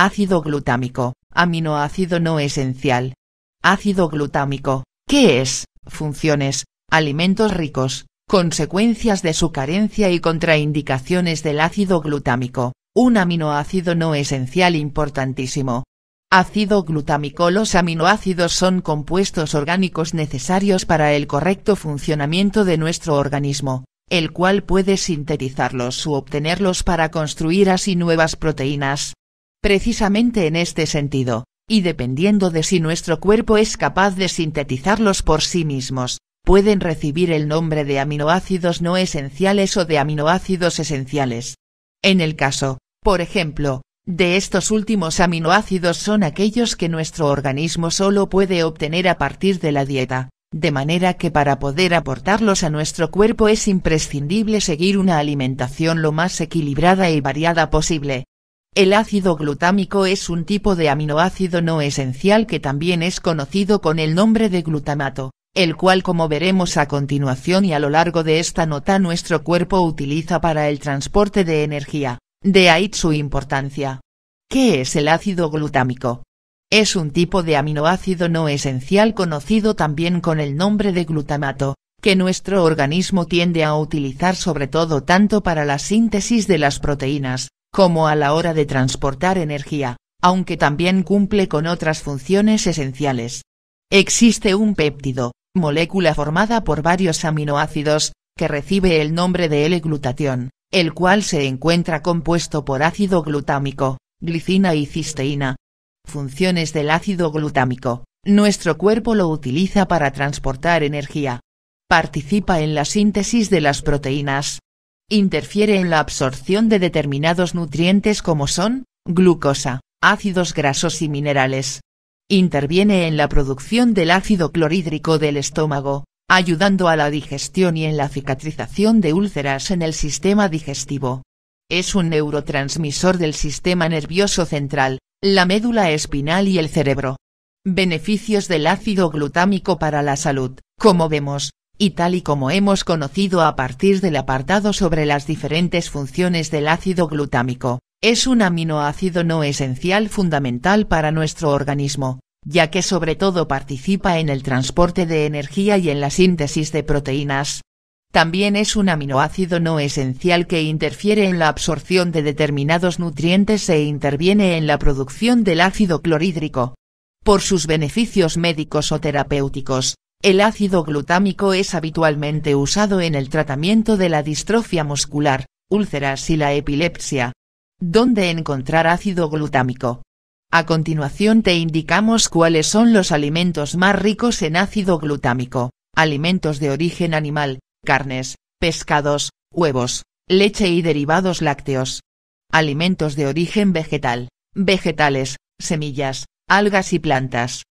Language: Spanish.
Ácido glutámico, aminoácido no esencial. Ácido glutámico, ¿qué es? Funciones, alimentos ricos, consecuencias de su carencia y contraindicaciones del ácido glutámico, un aminoácido no esencial importantísimo. Ácido glutámico Los aminoácidos son compuestos orgánicos necesarios para el correcto funcionamiento de nuestro organismo, el cual puede sintetizarlos u obtenerlos para construir así nuevas proteínas precisamente en este sentido, y dependiendo de si nuestro cuerpo es capaz de sintetizarlos por sí mismos, pueden recibir el nombre de aminoácidos no esenciales o de aminoácidos esenciales. En el caso, por ejemplo, de estos últimos aminoácidos son aquellos que nuestro organismo solo puede obtener a partir de la dieta, de manera que para poder aportarlos a nuestro cuerpo es imprescindible seguir una alimentación lo más equilibrada y variada posible, el ácido glutámico es un tipo de aminoácido no esencial que también es conocido con el nombre de glutamato, el cual como veremos a continuación y a lo largo de esta nota nuestro cuerpo utiliza para el transporte de energía, de ahí su importancia. ¿Qué es el ácido glutámico? Es un tipo de aminoácido no esencial conocido también con el nombre de glutamato, que nuestro organismo tiende a utilizar sobre todo tanto para la síntesis de las proteínas, como a la hora de transportar energía, aunque también cumple con otras funciones esenciales. Existe un péptido, molécula formada por varios aminoácidos, que recibe el nombre de L-glutatión, el cual se encuentra compuesto por ácido glutámico, glicina y cisteína. Funciones del ácido glutámico, nuestro cuerpo lo utiliza para transportar energía. Participa en la síntesis de las proteínas, Interfiere en la absorción de determinados nutrientes como son, glucosa, ácidos grasos y minerales. Interviene en la producción del ácido clorhídrico del estómago, ayudando a la digestión y en la cicatrización de úlceras en el sistema digestivo. Es un neurotransmisor del sistema nervioso central, la médula espinal y el cerebro. Beneficios del ácido glutámico para la salud, como vemos, y tal y como hemos conocido a partir del apartado sobre las diferentes funciones del ácido glutámico, es un aminoácido no esencial fundamental para nuestro organismo, ya que sobre todo participa en el transporte de energía y en la síntesis de proteínas. También es un aminoácido no esencial que interfiere en la absorción de determinados nutrientes e interviene en la producción del ácido clorhídrico. Por sus beneficios médicos o terapéuticos, el ácido glutámico es habitualmente usado en el tratamiento de la distrofia muscular, úlceras y la epilepsia. ¿Dónde encontrar ácido glutámico? A continuación te indicamos cuáles son los alimentos más ricos en ácido glutámico, alimentos de origen animal, carnes, pescados, huevos, leche y derivados lácteos. Alimentos de origen vegetal, vegetales, semillas, algas y plantas.